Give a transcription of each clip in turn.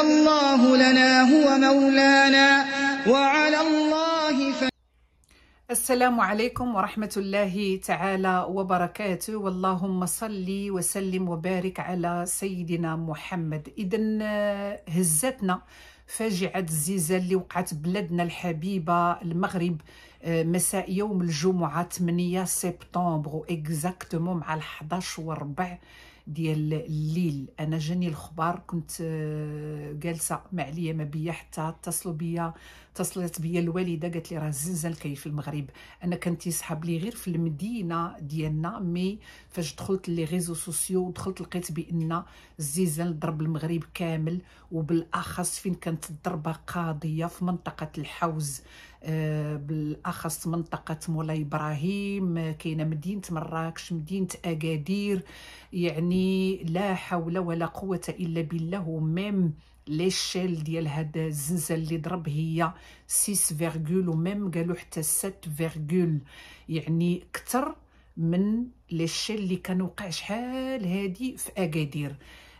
الله لنا هو مولانا وعلى الله ف... السلام عليكم ورحمة الله تعالى وبركاته واللهم صلي وسلم وبارك على سيدنا محمد إذا آه، هزتنا فاجعة الزلزال اللي وقعت بلادنا الحبيبة المغرب آه، مساء يوم الجمعة 8 سبتمبر اكزاكتومون مع الحداش 11 وربع ديال الليل انا جاني الخبر كنت آه، جالسه ما عليا ما بيا حتى اتصلوا بيا اتصلت بيا الوالده قالت لي راه الزلزال كاين في المغرب انا كنت يسحب لي غير في المدينه ديالنا مي فاش دخلت لي ريزو سوسيو دخلت لقيت بان الزلزال ضرب المغرب كامل وبالاخص فين كانت الضربه قاضيه في منطقه الحوز آه، بالاخص منطقه مولاي ابراهيم كاينه مدينه مراكش مدينه اكادير يعني لا حول ولا قوه الا بالله ميم ليشيل ديال هاد الزلزال اللي ضرب هي 6 فيرغول وميم قالوا حتى 7 فيرغول يعني اكثر من ليشيل اللي كان وقع شحال هادي في اكادير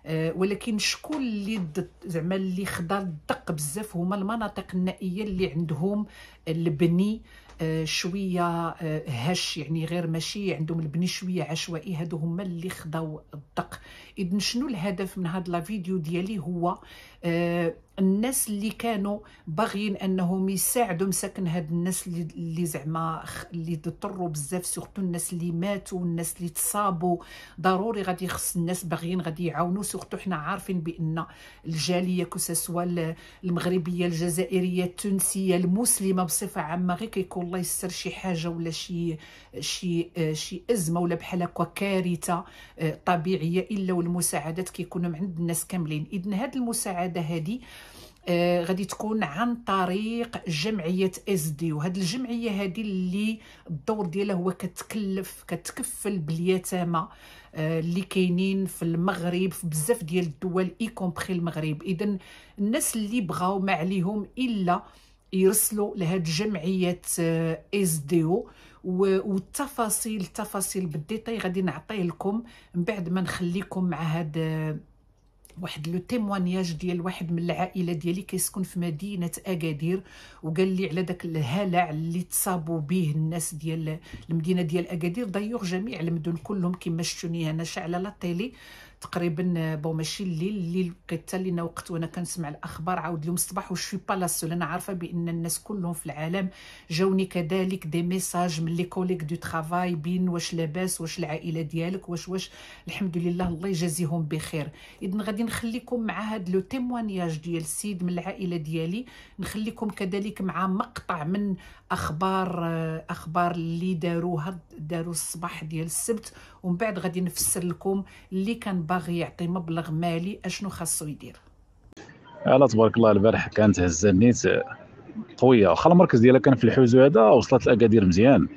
آه، ولكن شكون اللي زعما اللي خدا الدق بزاف هما المناطق النائيه اللي عندهم البني آه، شويه آه، هش يعني غير ماشي عندهم البني شويه عشوائي هادو هما اللي خداو الدق اذا شنو الهدف من هاد لا فيديو ديالي هو آه، الناس اللي كانوا باغيين انهم يساعدوا مساكن هاد الناس اللي, زعما اللي تضروا بزاف سورتو الناس اللي ماتوا والناس اللي تصابوا ضروري غادي يخص الناس باغيين غادي يعاونوا سورتو حنا عارفين بان الجاليه كوساسوا المغربيه الجزائريه التونسيه المسلمه بصفه عامه غير كيكون الله يستر شي حاجه ولا شي شي آه، شي ازمه ولا بحال هكا كارثه آه، طبيعيه الا والمساعدات كيكونوا عند الناس كاملين اذا هاد المساعدات المساعده آه، هذه غادي تكون عن طريق جمعيه اس دي وهاد الجمعيه هذه اللي الدور ديالها هو كتكلف كتكفل باليتامى آه، اللي كاينين في المغرب في بزاف ديال الدول اي كومبري المغرب اذا الناس اللي بغاو ما عليهم الا يرسلوا لهاد الجمعيه اس آه، دي او والتفاصيل التفاصيل بالديتاي غادي نعطيه لكم من بعد ما نخليكم مع هاد واحد لو تيموانياج ديال واحد من العائله ديالي كيسكن في مدينه اكادير وقال لي على داك الهلع اللي تصابوا به الناس ديال المدينه ديال اكادير دايوغ جميع المدن كلهم كما شفتوني انا شاعله لا تيلي تقريبا بون ماشي الليل الليل بقيت حتى لينا وقت وانا كنسمع الاخبار عاود اليوم الصباح وشوي با لا سول انا عارفه بان الناس كلهم في العالم جاوني كذلك دي ميساج من لي كوليك دو ترافاي بين واش لاباس واش العائله ديالك واش واش الحمد لله الله يجازيهم بخير اذا غادي نخليكم مع هاد لو تيموانياج ديال السيد من العائله ديالي نخليكم كذلك مع مقطع من اخبار اخبار اللي داروها داروا الصباح ديال السبت ومن بعد غادي نفسر لكم اللي كان باغي يعطي مبلغ مالي اشنو خاصو يدير على تبارك الله البارح كانت هزه نيت قويه واخا المركز ديالها كان في الحوزو هذا وصلت لاكادير مزيان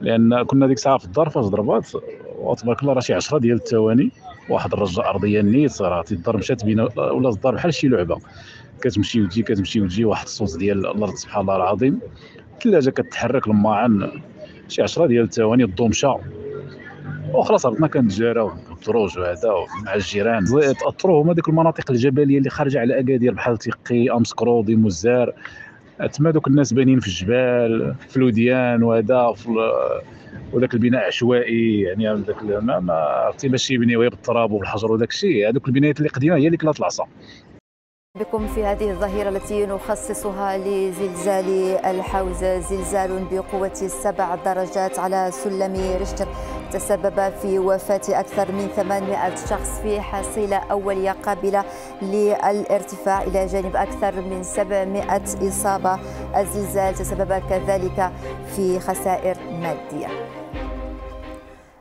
لان كنا ديك الساعه في الدار فاش ضربات وتبارك الله راه شي 10 ديال الثواني واحد الرجه ارضيه نيت راه تيضرب مشات بين ولا الدار بحال شي لعبه كتمشي وتجي كتمشي وتجي واحد الصوت ديال الارض سبحان الله العظيم الثلاجه كتحرك لما عن شي 10 ديال الثواني الضو مشى وخلاص ما كانت جاره وكنخرج وهذا مع الجيران تاثروا هما ديك المناطق الجبليه اللي خارجه على اكادير بحال تيقي امسكرودي مزار تما دوك الناس باينين في الجبال في الوديان وهذا وذاك البناء عشوائي يعني ذاك ما ما عرفتي باش يبني بالتراب والحجر وذاك الشيء هذوك البنايات اللي قديمه هي اللي كلات العصا بكم في هذه الظهيرة التي نخصصها لزلزال الحوزة زلزال بقوة سبع درجات على سلم ريشتر تسبب في وفاة أكثر من 800 شخص في حصيلة أولية قابلة للارتفاع إلى جانب أكثر من 700 إصابة الزلزال تسبب كذلك في خسائر مادية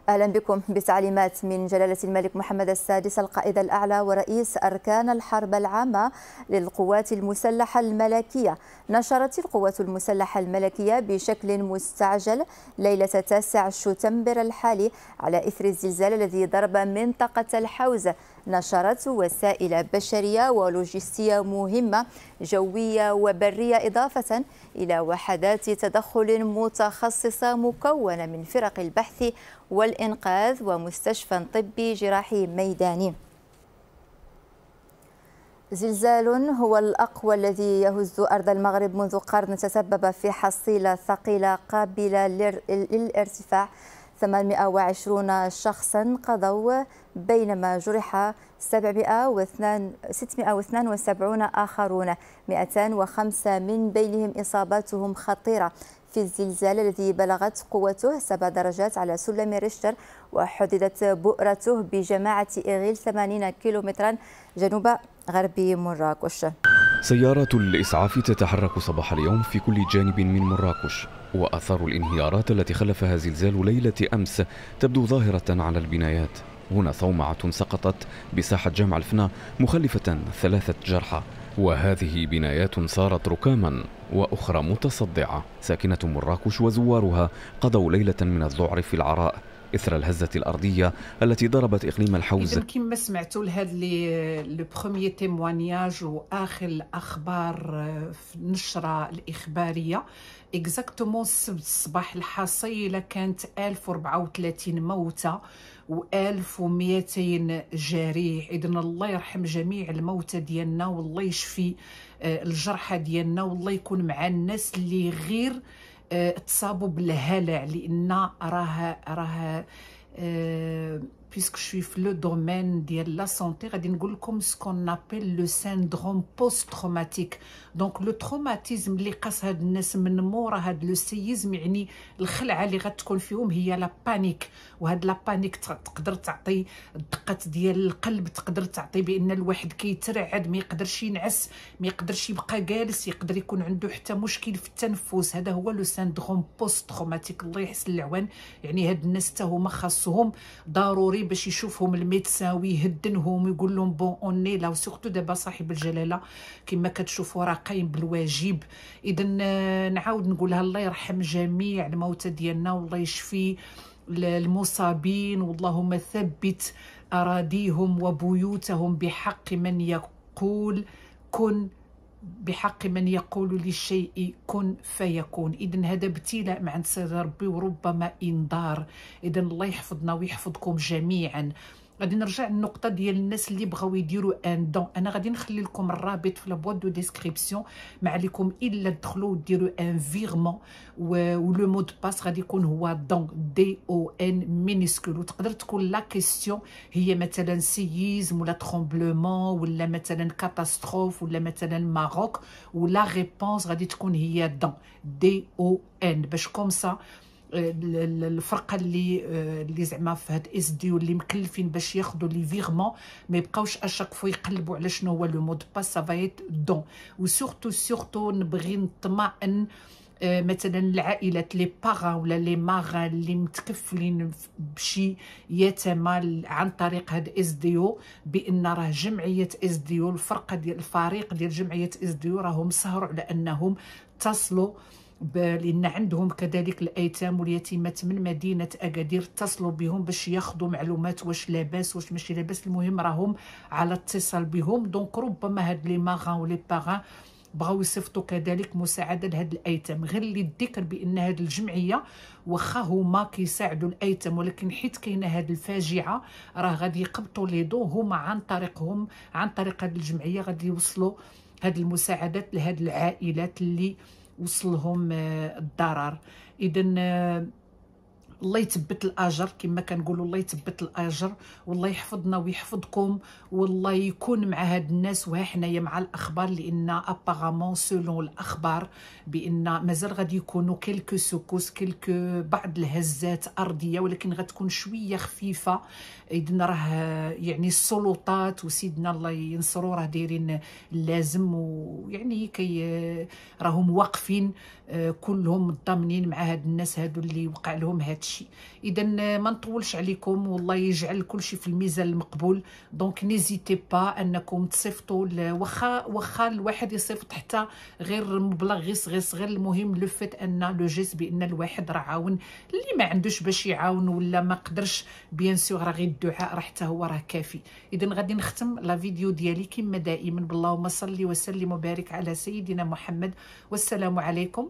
أهلا بكم بتعليمات من جلالة الملك محمد السادس القائد الأعلى ورئيس أركان الحرب العامة للقوات المسلحة الملكية نشرت القوات المسلحة الملكية بشكل مستعجل ليلة 9 شتنبر الحالي على إثر الزلزال الذي ضرب منطقة الحوز نشرت وسائل بشرية ولوجستية مهمة جوية وبرية إضافة إلى وحدات تدخل متخصصة مكونة من فرق البحث والإنقاذ ومستشفى طبي جراحي ميداني زلزال هو الأقوى الذي يهز أرض المغرب منذ قرن تسبب في حصيلة ثقيلة قابلة للارتفاع 820 شخصا قضوا بينما جرح 672 آخرون 205 من بينهم إصاباتهم خطيرة في الزلزال الذي بلغت قوته سبع درجات على سلم ريشتر وحددت بؤرته بجماعة إغيل 80 كيلومترا جنوب غرب مراكش سيارة الإسعاف تتحرك صباح اليوم في كل جانب من مراكش وأثار الانهيارات التي خلفها زلزال ليلة أمس تبدو ظاهرة على البنايات هنا صومعة سقطت بساحة جامع الفنا مخلفة ثلاثة جرحى وهذه بنايات صارت ركاما وأخرى متصدعة ساكنة مراكش وزوارها قضوا ليلة من الذعر في العراء إثر الهزة الأرضية التي ضربت إقليم الحوز كما سمعتوا لهذا لو بروميي تيموانياج وآخر الأخبار آه، في النشرة الإخبارية اكزاكتومون السبت الصباح الحصيله كانت 1034 موتى و1200 جريح اذا الله يرحم جميع الموتى ديالنا والله يشفي آه، الجرحى ديالنا والله يكون مع الناس اللي غير puisque je suis le domaine de la santé vais vous dire ce qu'on appelle le syndrome post-traumatique دونك لو تروماتيزم اللي قاس هاد الناس من مورا هاد لو سيزم يعني الخلعه اللي غتكون فيهم هي لا بانيك وهاد لا بانيك تقدر تعطي الدقات ديال القلب تقدر تعطي بان الواحد كيترعد ما يقدرش ينعس ما يقدرش يبقى جالس يقدر يكون عنده حتى مشكل في التنفس هذا هو لو سيندروم بوست تروماتيك الله يحسن العوان يعني هاد الناس حتى هما خاصهم ضروري باش يشوفهم الميدسان ويهدنهم ويقول لهم بون اوني لا وسورتو دابا صاحب الجلاله كما كتشوفوا راه قايم بالواجب اذا آه، نعاود نقولها الله يرحم جميع الموتى ديالنا والله يشفي المصابين واللهم ثبت اراضيهم وبيوتهم بحق من يقول كن بحق من يقول للشيء كن فيكون اذا هذا ابتلاء مع عند ربي وربما انذار اذا الله يحفظنا ويحفظكم جميعا غادي نرجع للنقطه ديال الناس اللي بغاو يديروا ان دون انا غادي نخلي لكم الرابط في لابواط دو ديسكريبسيون ما عليكم الا تدخلوا وديروا ان فيغمون ولو مود باس غادي يكون هو دون دي او ان مينيسكول وتقدر تكون لا كيسيون هي مثلا سييزم ولا ترومبلومون ولا مثلا كاتاستروف ولا مثلا ماروك ولا ريبونس غادي تكون هي دون دي او ان باش كوم سا الفرقه اللي آه، اللي زعما فهاد اس دي واللي مكلفين باش ياخذوا لي فيغمون ما يبقاوش اشاك فوا يقلبوا على شنو هو لو مود باس سافايت دون وسورتو سورتو نبغي نطمئن آه، مثلا العائلات لي باغا ولا لي ماغا اللي متكفلين بشي يتامى عن طريق هاد اس دي او بان راه جمعيه اس دي او الفرقه ديال الفريق ديال جمعيه اس دي او راهم سهروا على انهم تصلوا لان عندهم كذلك الايتام واليتيمات من مدينه اكادير اتصلوا بهم باش ياخذوا معلومات واش لاباس واش ماشي لاباس المهم راهم على اتصال بهم دونك ربما هاد لي ماغان ولي باغان بغاو يصيفطوا كذلك مساعده لهاد الايتام غير للذكر بان هاد الجمعيه واخا هما كيساعدوا الايتام ولكن حيت كاينه هاد الفاجعه راه غادي يقبطوا لي دو هما عن طريقهم عن طريق هاد الجمعيه غادي يوصلوا هاد المساعدات لهاد العائلات اللي وصلهم آه، الضرر اذا آه، الله يثبت الاجر كما كنقولوا الله يثبت الاجر والله يحفظنا ويحفظكم والله يكون مع هاد الناس وها حنايا مع الاخبار لان ابارامون سولون الاخبار بان مازال غادي يكونوا كيلكو سوكوس كيلكو بعض الهزات ارضيه ولكن غتكون شويه خفيفه اذن راه يعني السلطات وسيدنا الله ينصرو راه دايرين اللازم ويعني كي راهم واقفين كلهم متضامنين مع هاد الناس هادو اللي وقع لهم هاد الشيء اذا ما نطولش عليكم والله يجعل كل شيء في الميزان المقبول دونك نيزيتي با انكم تصيفطوا واخا واخا الواحد يصيفط حتى غير مبلغ غير صغير صغير المهم لو فيت ان لو جيس بان الواحد راه عاون اللي ما عندوش باش يعاون ولا ما قدرش بيان سور راه غير الدعاء راه حتى هو راه كافي اذا غادي نختم لا فيديو ديالي كما دائما باللهم صلي وسلم وبارك على سيدنا محمد والسلام عليكم